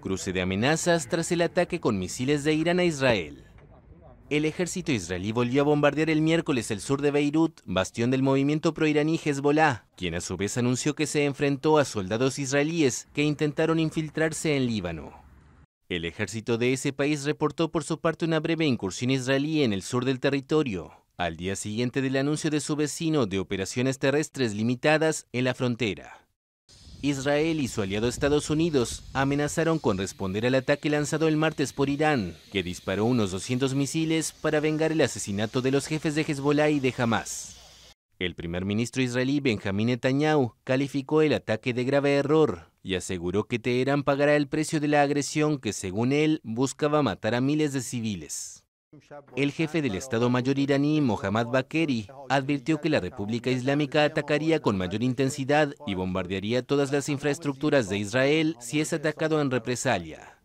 Cruce de amenazas tras el ataque con misiles de Irán a Israel. El ejército israelí volvió a bombardear el miércoles el sur de Beirut, bastión del movimiento proiraní Hezbollah, quien a su vez anunció que se enfrentó a soldados israelíes que intentaron infiltrarse en Líbano. El ejército de ese país reportó por su parte una breve incursión israelí en el sur del territorio, al día siguiente del anuncio de su vecino de operaciones terrestres limitadas en la frontera. Israel y su aliado Estados Unidos amenazaron con responder al ataque lanzado el martes por Irán, que disparó unos 200 misiles para vengar el asesinato de los jefes de Hezbollah y de Hamas. El primer ministro israelí Benjamín Netanyahu calificó el ataque de grave error y aseguró que Teherán pagará el precio de la agresión que, según él, buscaba matar a miles de civiles. El jefe del Estado Mayor iraní, Mohammad Bakeri, advirtió que la República Islámica atacaría con mayor intensidad y bombardearía todas las infraestructuras de Israel si es atacado en represalia.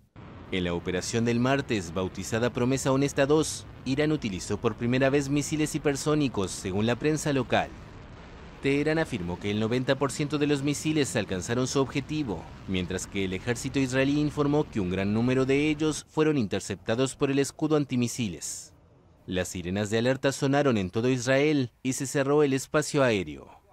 En la operación del martes, bautizada Promesa Honesta 2, Irán utilizó por primera vez misiles hipersónicos, según la prensa local. Teherán afirmó que el 90% de los misiles alcanzaron su objetivo, mientras que el ejército israelí informó que un gran número de ellos fueron interceptados por el escudo antimisiles. Las sirenas de alerta sonaron en todo Israel y se cerró el espacio aéreo.